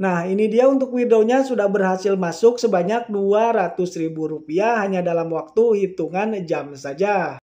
Nah, ini dia untuk withdrawnya sudah berhasil masuk sebanyak Rp200.000 hanya dalam waktu hitungan jam saja.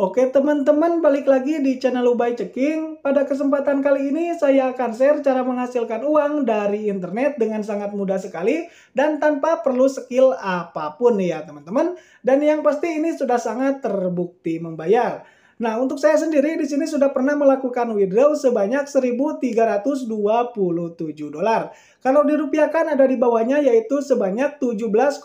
Oke teman-teman, balik lagi di channel Ubay Ceking. Pada kesempatan kali ini saya akan share cara menghasilkan uang dari internet dengan sangat mudah sekali dan tanpa perlu skill apapun ya teman-teman. Dan yang pasti ini sudah sangat terbukti membayar. Nah, untuk saya sendiri di sini sudah pernah melakukan withdraw sebanyak 1.327 dolar. Kalau dirupiahkan ada di bawahnya yaitu sebanyak 17,9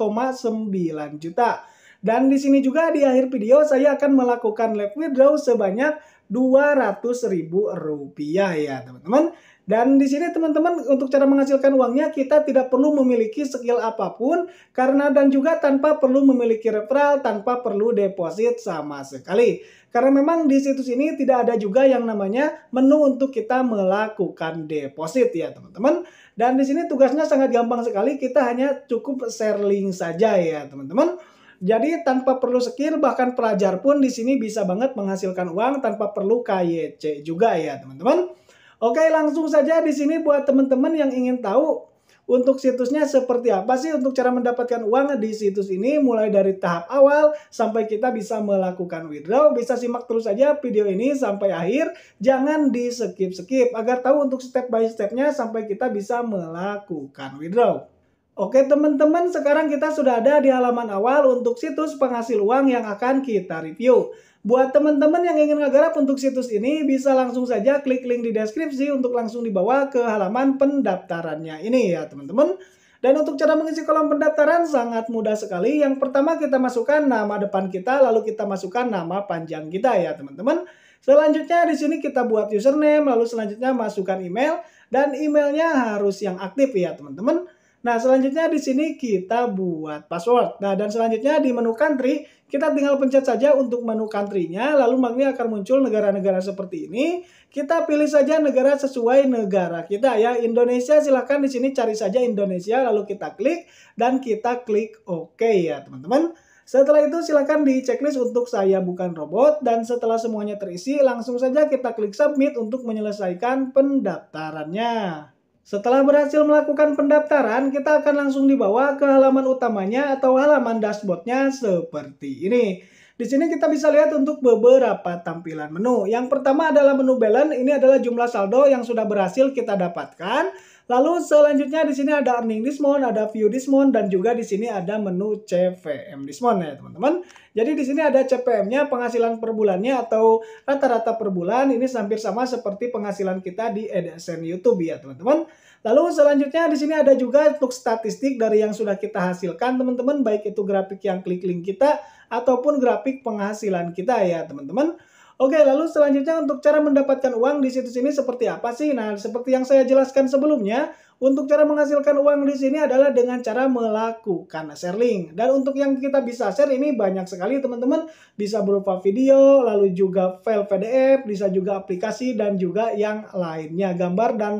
juta. Dan di sini juga di akhir video saya akan melakukan live withdraw sebanyak 200.000 rupiah ya teman-teman. Dan di sini teman-teman untuk cara menghasilkan uangnya kita tidak perlu memiliki skill apapun karena dan juga tanpa perlu memiliki referral, tanpa perlu deposit sama sekali. Karena memang di situs ini tidak ada juga yang namanya menu untuk kita melakukan deposit ya teman-teman. Dan di sini tugasnya sangat gampang sekali, kita hanya cukup share link saja ya teman-teman. Jadi tanpa perlu sekir, bahkan pelajar pun di sini bisa banget menghasilkan uang tanpa perlu KYC juga ya teman-teman. Oke langsung saja di sini buat teman-teman yang ingin tahu untuk situsnya seperti apa sih untuk cara mendapatkan uang di situs ini mulai dari tahap awal sampai kita bisa melakukan withdraw. Bisa simak terus saja video ini sampai akhir. Jangan di skip-skip agar tahu untuk step by stepnya sampai kita bisa melakukan withdraw. Oke teman-teman, sekarang kita sudah ada di halaman awal untuk situs penghasil uang yang akan kita review. Buat teman-teman yang ingin ngegarap untuk situs ini, bisa langsung saja klik link di deskripsi untuk langsung dibawa ke halaman pendaftarannya ini ya teman-teman. Dan untuk cara mengisi kolom pendaftaran sangat mudah sekali. Yang pertama kita masukkan nama depan kita, lalu kita masukkan nama panjang kita ya teman-teman. Selanjutnya di sini kita buat username, lalu selanjutnya masukkan email. Dan emailnya harus yang aktif ya teman-teman. Nah, selanjutnya di sini kita buat password. Nah, dan selanjutnya di menu country, kita tinggal pencet saja untuk menu country-nya, lalu magni akan muncul negara-negara seperti ini. Kita pilih saja negara sesuai negara kita ya. Indonesia silahkan di sini cari saja Indonesia, lalu kita klik, dan kita klik OK ya teman-teman. Setelah itu silahkan di checklist untuk saya bukan robot dan setelah semuanya terisi langsung saja kita klik submit untuk menyelesaikan pendaftarannya. Setelah berhasil melakukan pendaftaran, kita akan langsung dibawa ke halaman utamanya atau halaman dashboardnya seperti ini. Di sini kita bisa lihat untuk beberapa tampilan menu. Yang pertama adalah menu balance, ini adalah jumlah saldo yang sudah berhasil kita dapatkan. Lalu selanjutnya di sini ada earning month, ada view month, dan juga di sini ada menu CPM month ya teman-teman. Jadi di sini ada CPM-nya, penghasilan per bulannya atau rata-rata per bulan. Ini hampir sama seperti penghasilan kita di AdSense YouTube ya teman-teman. Lalu selanjutnya di sini ada juga untuk statistik dari yang sudah kita hasilkan teman-teman. Baik itu grafik yang klik link kita ataupun grafik penghasilan kita ya teman-teman. Oke, lalu selanjutnya untuk cara mendapatkan uang di situs ini seperti apa sih? Nah, seperti yang saya jelaskan sebelumnya, untuk cara menghasilkan uang di sini adalah dengan cara melakukan share link. Dan untuk yang kita bisa share ini banyak sekali teman-teman. Bisa berupa video, lalu juga file PDF, bisa juga aplikasi dan juga yang lainnya. Gambar dan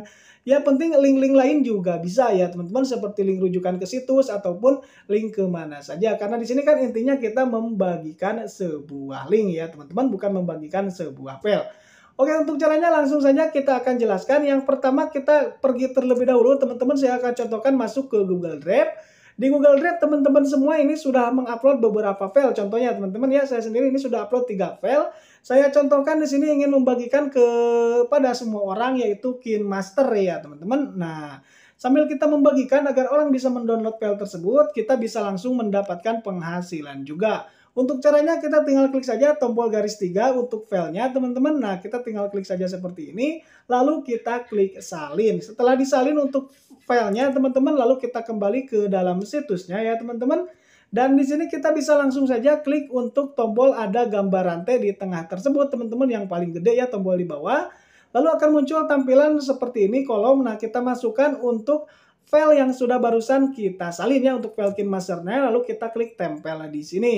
ya penting link-link lain juga bisa ya teman-teman. Seperti link rujukan ke situs ataupun link ke mana saja. Karena di sini kan intinya kita membagikan sebuah link ya teman-teman. Bukan membagikan sebuah file. Oke, untuk caranya langsung saja kita akan jelaskan. Yang pertama kita pergi terlebih dahulu, teman-teman saya akan contohkan masuk ke Google Drive. Di Google Drive teman-teman semua ini sudah mengupload beberapa file. Contohnya teman-teman ya, saya sendiri ini sudah upload 3 file. Saya contohkan di sini ingin membagikan kepada semua orang yaitu Kin Master ya, teman-teman. Nah, Sambil kita membagikan agar orang bisa mendownload file tersebut, kita bisa langsung mendapatkan penghasilan juga. Untuk caranya kita tinggal klik saja tombol garis tiga untuk filenya teman-teman. Nah kita tinggal klik saja seperti ini. Lalu kita klik salin. Setelah disalin untuk filenya teman-teman lalu kita kembali ke dalam situsnya ya teman-teman. Dan di sini kita bisa langsung saja klik untuk tombol ada gambar rantai di tengah tersebut teman-teman yang paling gede ya tombol di bawah. Lalu akan muncul tampilan seperti ini kolom. Nah kita masukkan untuk file yang sudah barusan kita salin ya untuk file kinmasternya. Lalu kita klik tempel di sini.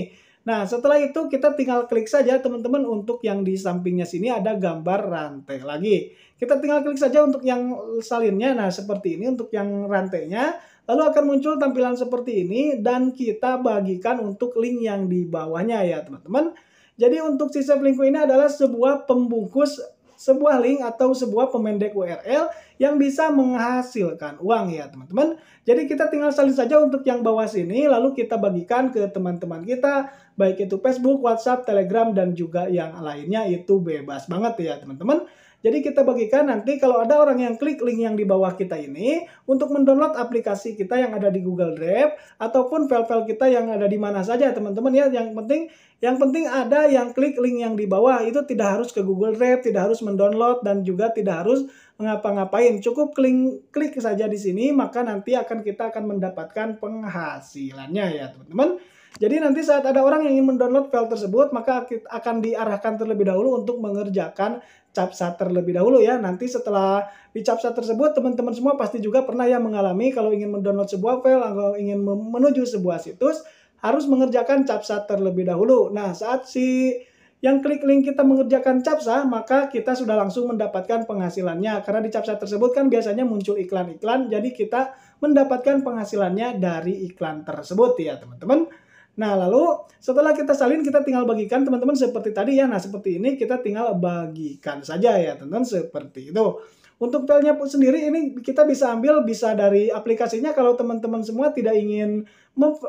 Nah, setelah itu kita tinggal klik saja teman-teman untuk yang di sampingnya sini ada gambar rantai lagi. Kita tinggal klik saja untuk yang salinnya. Nah, seperti ini untuk yang rantainya. Lalu akan muncul tampilan seperti ini dan kita bagikan untuk link yang di bawahnya ya teman-teman. Jadi untuk sistem linku ini adalah sebuah pembungkus sebuah link atau sebuah pemendek URL yang bisa menghasilkan uang ya teman-teman. Jadi kita tinggal salin saja untuk yang bawah sini lalu kita bagikan ke teman-teman kita baik itu Facebook, WhatsApp, Telegram dan juga yang lainnya itu bebas banget ya teman-teman. Jadi kita bagikan nanti kalau ada orang yang klik link yang di bawah kita ini untuk mendownload aplikasi kita yang ada di Google Drive ataupun file-file kita yang ada di mana saja teman-teman ya. Yang penting yang penting ada yang klik link yang di bawah itu tidak harus ke Google Drive, tidak harus mendownload dan juga tidak harus mengapa-ngapain. Cukup klik klik saja di sini maka nanti akan kita akan mendapatkan penghasilannya ya teman-teman. Jadi nanti saat ada orang yang ingin mendownload file tersebut maka kita akan diarahkan terlebih dahulu untuk mengerjakan capsa terlebih dahulu ya. Nanti setelah di capsa tersebut teman-teman semua pasti juga pernah ya mengalami kalau ingin mendownload sebuah file atau ingin menuju sebuah situs harus mengerjakan capsa terlebih dahulu. Nah, saat si yang klik link kita mengerjakan capsa, maka kita sudah langsung mendapatkan penghasilannya. Karena di capsa tersebut kan biasanya muncul iklan-iklan, jadi kita mendapatkan penghasilannya dari iklan tersebut ya teman-teman. Nah, lalu setelah kita salin, kita tinggal bagikan teman-teman seperti tadi ya. Nah, seperti ini kita tinggal bagikan saja ya teman-teman, seperti itu. Untuk filenya sendiri ini kita bisa ambil bisa dari aplikasinya kalau teman-teman semua tidak ingin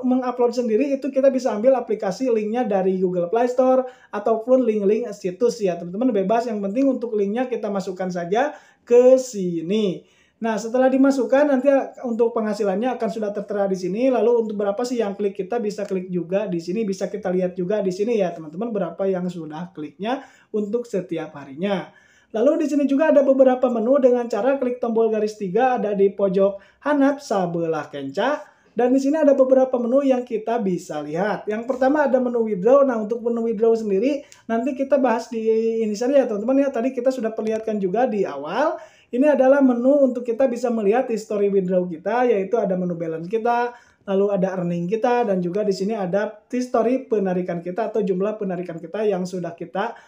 mengupload sendiri itu kita bisa ambil aplikasi linknya dari Google Play Store ataupun link-link situs ya teman-teman bebas yang penting untuk linknya kita masukkan saja ke sini. Nah setelah dimasukkan nanti untuk penghasilannya akan sudah tertera di sini lalu untuk berapa sih yang klik kita bisa klik juga di sini bisa kita lihat juga di sini ya teman-teman berapa yang sudah kliknya untuk setiap harinya. Lalu di sini juga ada beberapa menu dengan cara klik tombol garis tiga ada di pojok hanap sebelah kencah dan di sini ada beberapa menu yang kita bisa lihat. Yang pertama ada menu withdraw. Nah, untuk menu withdraw sendiri nanti kita bahas di ini saja ya, teman-teman ya. Tadi kita sudah perlihatkan juga di awal. Ini adalah menu untuk kita bisa melihat history withdraw kita, yaitu ada menu balance kita, lalu ada earning kita, dan juga di sini ada history penarikan kita atau jumlah penarikan kita yang sudah kita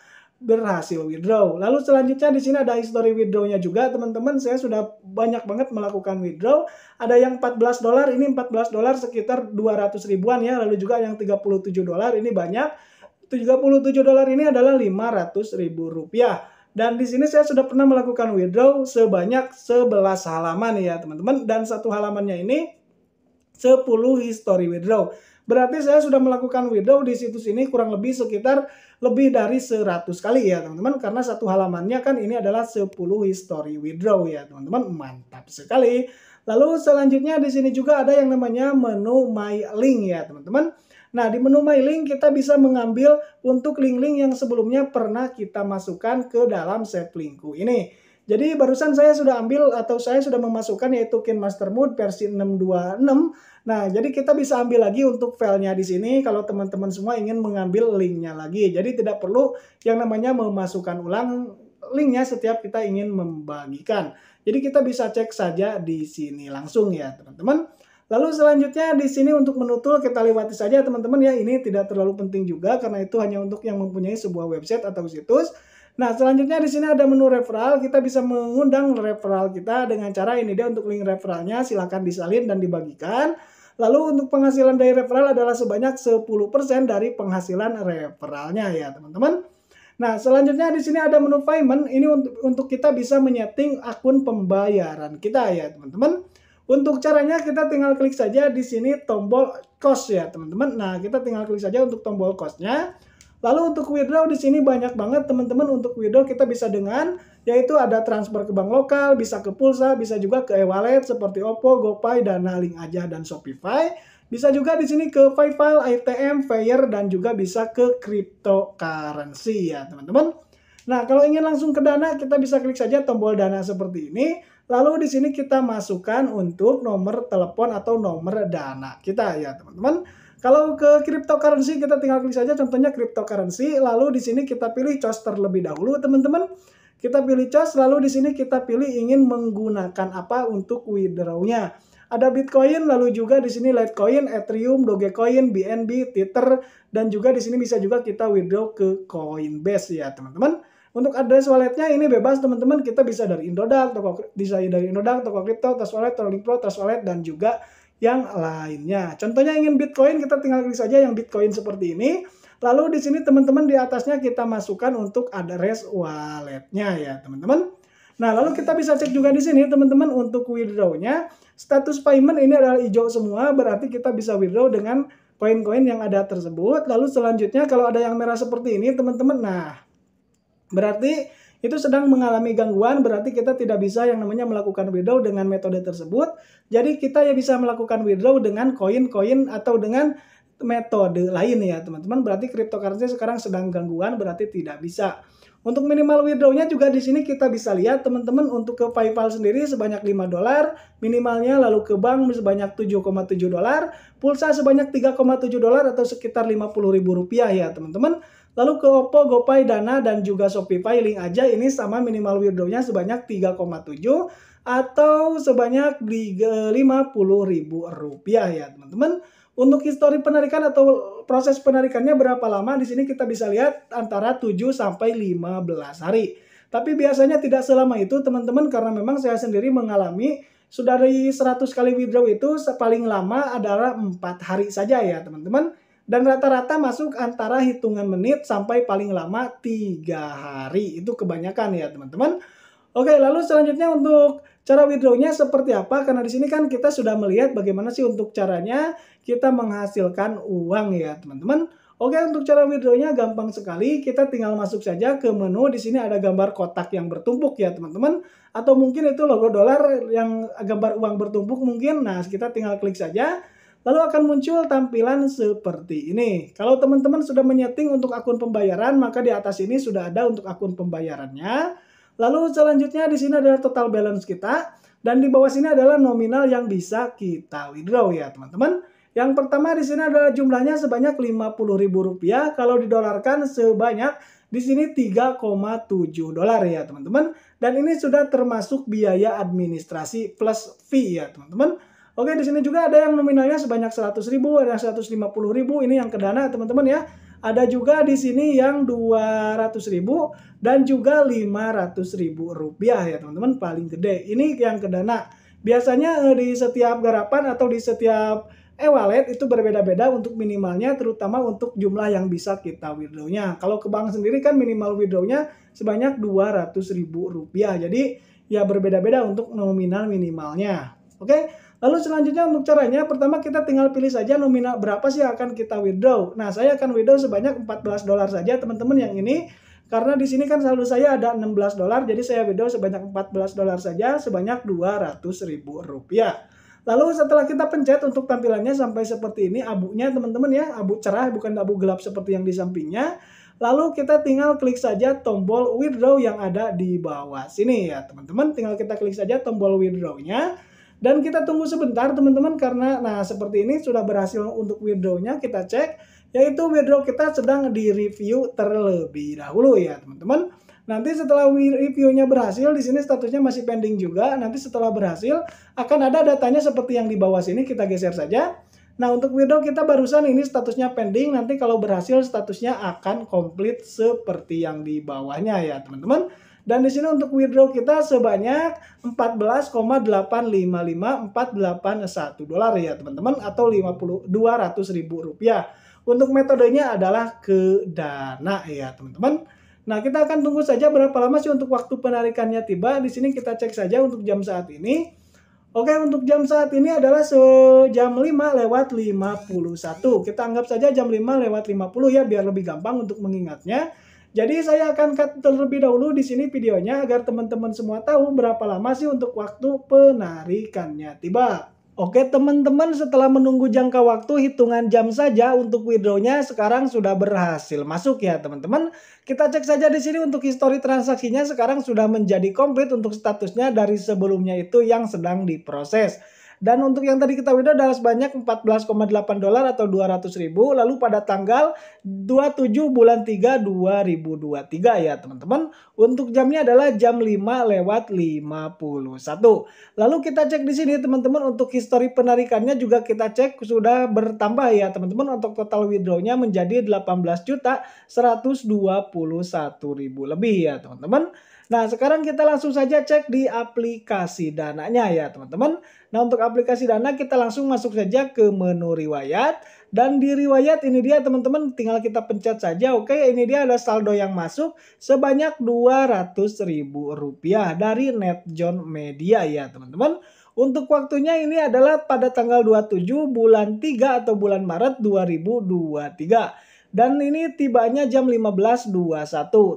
berhasil withdraw. Lalu selanjutnya di sini ada history withdrawnya juga teman-teman. Saya sudah banyak banget melakukan withdraw. Ada yang 14 dolar, ini 14 dolar sekitar 200 ribuan ya. Lalu juga yang 37 dolar, ini banyak. 37 dolar ini adalah 500 ribu rupiah. Dan di sini saya sudah pernah melakukan withdraw sebanyak 11 halaman ya teman-teman. Dan satu halamannya ini 10 history withdraw. Berarti saya sudah melakukan withdraw di situs ini kurang lebih sekitar lebih dari 100 kali ya teman-teman karena satu halamannya kan ini adalah 10 history withdraw ya teman-teman mantap sekali lalu selanjutnya di sini juga ada yang namanya menu my link ya teman-teman Nah, di menu My Link kita bisa mengambil untuk link-link yang sebelumnya pernah kita masukkan ke dalam set linkku ini. Jadi barusan saya sudah ambil atau saya sudah memasukkan yaitu Kin Master Mode versi 626. Nah, jadi kita bisa ambil lagi untuk filenya di sini kalau teman-teman semua ingin mengambil linknya lagi. Jadi tidak perlu yang namanya memasukkan ulang linknya setiap kita ingin membagikan. Jadi kita bisa cek saja di sini langsung ya teman-teman. Lalu selanjutnya di sini untuk menutul kita lewati saja teman-teman ya. Ini tidak terlalu penting juga karena itu hanya untuk yang mempunyai sebuah website atau situs. Nah, selanjutnya di sini ada menu referral. Kita bisa mengundang referral kita dengan cara ini dia untuk link referralnya silahkan disalin dan dibagikan. Lalu untuk penghasilan dari referral adalah sebanyak 10% dari penghasilan referralnya ya, teman-teman. Nah, selanjutnya di sini ada menu payment. Ini untuk untuk kita bisa menyeting akun pembayaran kita ya, teman-teman. Untuk caranya kita tinggal klik saja di sini tombol cost ya, teman-teman. Nah, kita tinggal klik saja untuk tombol costnya. Lalu untuk withdraw di sini banyak banget teman-teman untuk withdraw kita bisa dengan yaitu ada transfer ke bank lokal, bisa ke pulsa, bisa juga ke e-wallet seperti Oppo, GoPay, Dana, Link aja dan Shopify. Bisa juga di sini ke PayPal, ATM, Fire dan juga bisa ke cryptocurrency ya teman-teman. Nah, kalau ingin langsung ke Dana, kita bisa klik saja tombol Dana seperti ini. Lalu di sini kita masukkan untuk nomor telepon atau nomor Dana kita ya, teman-teman. Kalau ke cryptocurrency kita tinggal klik saja contohnya cryptocurrency lalu di sini kita pilih COS terlebih dahulu teman-teman. Kita pilih COS lalu di sini kita pilih ingin menggunakan apa untuk withdrawnya, Ada Bitcoin lalu juga di sini Litecoin, Ethereum, Dogecoin, BNB, Tether dan juga di sini bisa juga kita withdraw ke Coinbase ya teman-teman. Untuk address walletnya ini bebas teman-teman kita bisa dari Indodax, toko bisa dari Indodax, toko kripto, Trust Wallet, Trolling Pro, Trust Wallet dan juga yang lainnya. Contohnya ingin Bitcoin kita tinggal klik saja yang Bitcoin seperti ini. Lalu di sini teman-teman di atasnya kita masukkan untuk address walletnya ya teman-teman. Nah lalu kita bisa cek juga di sini teman-teman untuk withdraw-nya. Status payment ini adalah hijau semua berarti kita bisa withdraw dengan koin-koin yang ada tersebut. Lalu selanjutnya kalau ada yang merah seperti ini teman-teman. Nah berarti itu sedang mengalami gangguan berarti kita tidak bisa yang namanya melakukan withdraw dengan metode tersebut. Jadi kita ya bisa melakukan withdraw dengan koin-koin atau dengan metode lain ya teman-teman. Berarti cryptocurrency sekarang sedang gangguan berarti tidak bisa. Untuk minimal withdrawnya juga di sini kita bisa lihat teman-teman untuk ke PayPal sendiri sebanyak 5 dolar, minimalnya lalu ke bank sebanyak 7,7 dolar, pulsa sebanyak 3,7 dolar atau sekitar 50 ribu rupiah ya teman-teman. Lalu ke Oppo, GoPay, Dana, dan juga Shopify link aja ini sama minimal withdrawnya sebanyak 3,7 atau sebanyak eh, ribu rupiah ya teman-teman. Untuk histori penarikan atau proses penarikannya berapa lama di sini kita bisa lihat antara 7 sampai 15 hari. Tapi biasanya tidak selama itu teman-teman karena memang saya sendiri mengalami sudah dari 100 kali withdraw itu paling lama adalah 4 hari saja ya teman-teman dan rata-rata masuk antara hitungan menit sampai paling lama tiga hari. Itu kebanyakan ya teman-teman. Oke, lalu selanjutnya untuk cara withdrawnya seperti apa? Karena di sini kan kita sudah melihat bagaimana sih untuk caranya kita menghasilkan uang ya teman-teman. Oke, untuk cara withdrawnya gampang sekali. Kita tinggal masuk saja ke menu. Di sini ada gambar kotak yang bertumpuk ya teman-teman. Atau mungkin itu logo dolar yang gambar uang bertumpuk mungkin. Nah, kita tinggal klik saja Lalu akan muncul tampilan seperti ini. Kalau teman-teman sudah menyeting untuk akun pembayaran, maka di atas ini sudah ada untuk akun pembayarannya. Lalu selanjutnya di sini adalah total balance kita. Dan di bawah sini adalah nominal yang bisa kita withdraw ya teman-teman. Yang pertama di sini adalah jumlahnya sebanyak Rp50.000 kalau didolarkan sebanyak di sini 3,7 dolar ya teman-teman. Dan ini sudah termasuk biaya administrasi plus fee ya teman-teman. Oke, di sini juga ada yang nominalnya sebanyak 100 ribu, ada yang 150 ribu, ini yang kedana teman-teman ya. Ada juga di sini yang 200 ribu dan juga 500 ribu rupiah ya teman-teman, paling gede. Ini yang kedana Biasanya eh, di setiap garapan atau di setiap e-wallet eh, itu berbeda-beda untuk minimalnya terutama untuk jumlah yang bisa kita withdraw-nya. Kalau ke bank sendiri kan minimal withdraw-nya sebanyak ribu rupiah Jadi ya berbeda-beda untuk nominal minimalnya. Oke. Lalu selanjutnya untuk caranya, pertama kita tinggal pilih saja nominal berapa sih yang akan kita withdraw. Nah, saya akan withdraw sebanyak 14 dolar saja teman-teman yang ini. Karena di sini kan saldo saya ada 16 dolar, jadi saya withdraw sebanyak 14 dolar saja sebanyak 200 ribu rupiah. Lalu setelah kita pencet untuk tampilannya sampai seperti ini abunya teman-teman ya, abu cerah bukan abu gelap seperti yang di sampingnya. Lalu kita tinggal klik saja tombol withdraw yang ada di bawah sini ya teman-teman. Tinggal kita klik saja tombol withdraw-nya. Dan kita tunggu sebentar teman-teman karena nah seperti ini sudah berhasil untuk withdrawnya kita cek yaitu withdraw kita sedang di review terlebih dahulu ya teman-teman. Nanti setelah reviewnya berhasil, di sini statusnya masih pending juga. Nanti setelah berhasil, akan ada datanya seperti yang di bawah sini. Kita geser saja. Nah, untuk withdraw kita barusan ini statusnya pending. Nanti kalau berhasil, statusnya akan komplit seperti yang di bawahnya ya, teman-teman. Dan di sini untuk withdraw kita sebanyak 14,855481 dolar ya teman-teman atau 52.000 ribu rupiah. Untuk metodenya adalah ke dana ya teman-teman. Nah kita akan tunggu saja berapa lama sih untuk waktu penarikannya tiba. Di sini kita cek saja untuk jam saat ini. Oke untuk jam saat ini adalah sejam 5 lewat 51. Kita anggap saja jam 5 lewat 50 ya biar lebih gampang untuk mengingatnya. Jadi saya akan cut terlebih dahulu di sini videonya agar teman-teman semua tahu berapa lama sih untuk waktu penarikannya tiba. Oke teman-teman setelah menunggu jangka waktu hitungan jam saja untuk withdrawnya sekarang sudah berhasil masuk ya teman-teman. Kita cek saja di sini untuk histori transaksinya sekarang sudah menjadi komplit untuk statusnya dari sebelumnya itu yang sedang diproses. Dan untuk yang tadi kita withdraw adalah sebanyak 14,8 dolar atau 200 ribu. Lalu pada tanggal 27 bulan 3 2023 ya teman-teman. Untuk jamnya adalah jam 5 lewat 51. Lalu kita cek di sini teman-teman untuk histori penarikannya juga kita cek sudah bertambah ya teman-teman. Untuk total withdrawnya menjadi 18 juta 121 ribu lebih ya teman-teman. Nah, sekarang kita langsung saja cek di aplikasi dananya ya teman-teman. Nah, untuk aplikasi dana kita langsung masuk saja ke menu riwayat. Dan di riwayat ini dia teman-teman tinggal kita pencet saja. Oke, ini dia ada saldo yang masuk sebanyak rp rupiah dari NetJohn Media ya teman-teman. Untuk waktunya ini adalah pada tanggal 27 bulan 3 atau bulan Maret 2023. Dan ini tibanya jam 15.21.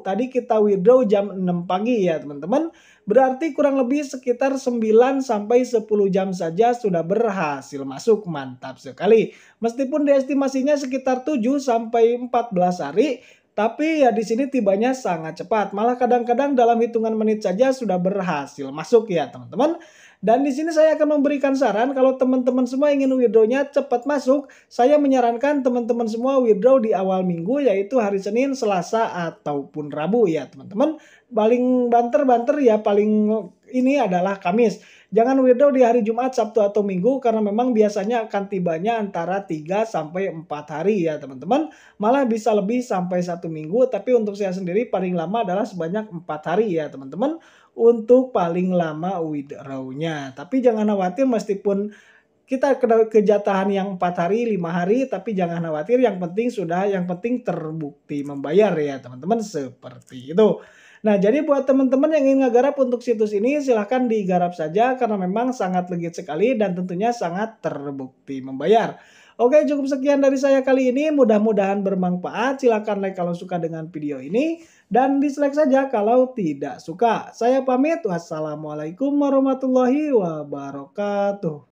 Tadi kita withdraw jam 6 pagi ya teman-teman. Berarti kurang lebih sekitar 9 sampai 10 jam saja sudah berhasil masuk. Mantap sekali. Meskipun diestimasinya sekitar 7 sampai 14 hari, tapi ya di sini tibanya sangat cepat. Malah kadang-kadang dalam hitungan menit saja sudah berhasil masuk ya teman-teman. Dan di sini saya akan memberikan saran kalau teman-teman semua ingin withdrawnya cepat masuk, saya menyarankan teman-teman semua withdraw di awal minggu yaitu hari Senin, Selasa ataupun Rabu ya teman-teman. Paling banter-banter ya paling ini adalah Kamis. Jangan withdraw di hari Jumat, Sabtu atau Minggu karena memang biasanya akan tibanya antara 3 sampai 4 hari ya teman-teman. Malah bisa lebih sampai satu minggu tapi untuk saya sendiri paling lama adalah sebanyak 4 hari ya teman-teman untuk paling lama withdraw-nya. Tapi jangan khawatir meskipun kita kejatahan yang empat hari, lima hari, tapi jangan khawatir. Yang penting sudah, yang penting terbukti membayar ya teman-teman seperti itu. Nah, jadi buat teman-teman yang ingin ngegarap untuk situs ini, silahkan digarap saja karena memang sangat legit sekali dan tentunya sangat terbukti membayar. Oke, cukup sekian dari saya kali ini. Mudah-mudahan bermanfaat. Silahkan like kalau suka dengan video ini dan dislike saja kalau tidak suka. Saya pamit. Wassalamualaikum warahmatullahi wabarakatuh.